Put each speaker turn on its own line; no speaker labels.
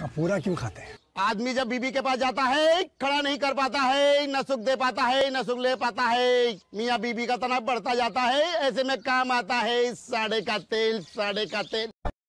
कपूरा क्यों खाते हैं
आदमी जब बीबी के पास जाता है खड़ा नहीं कर पाता है न सुख दे पाता है न सुख ले पाता है मियाँ बीबी का तनाव बढ़ता जाता है ऐसे में काम आता है साढ़े का तेल साढ़े का तेल